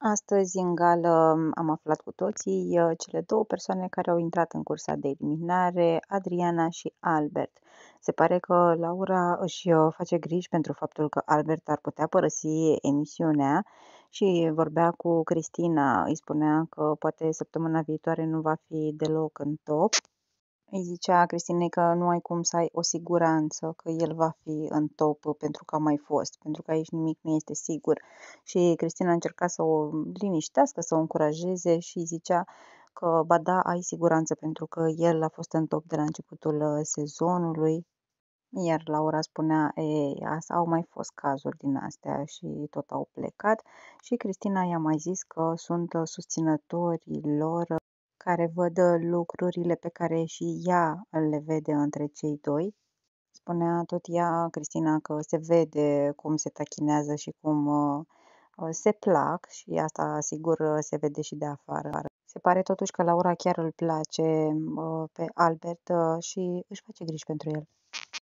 Astăzi, în gală, am aflat cu toții uh, cele două persoane care au intrat în cursa de eliminare, Adriana și Albert. Se pare că Laura își uh, face griji pentru faptul că Albert ar putea părăsi emisiunea și vorbea cu Cristina, îi spunea că poate săptămâna viitoare nu va fi deloc în top. Îi zicea Cristinei că nu ai cum să ai o siguranță că el va fi în top pentru că a mai fost, pentru că aici nimic nu este sigur. Și Cristina încerca să o liniștească, să o încurajeze și îi zicea că, ba da, ai siguranță pentru că el a fost în top de la începutul uh, sezonului, iar Laura spunea, ei, asta au mai fost cazuri din astea și tot au plecat și Cristina i-a mai zis că sunt uh, susținătorii lor uh, care văd ă, lucrurile pe care și ea le vede între cei doi. Spunea tot ea, Cristina, că se vede cum se tachinează și cum ă, ă, se plac și asta sigur se vede și de afară. Se pare totuși că Laura chiar îl place pe Albert și își face griji pentru el.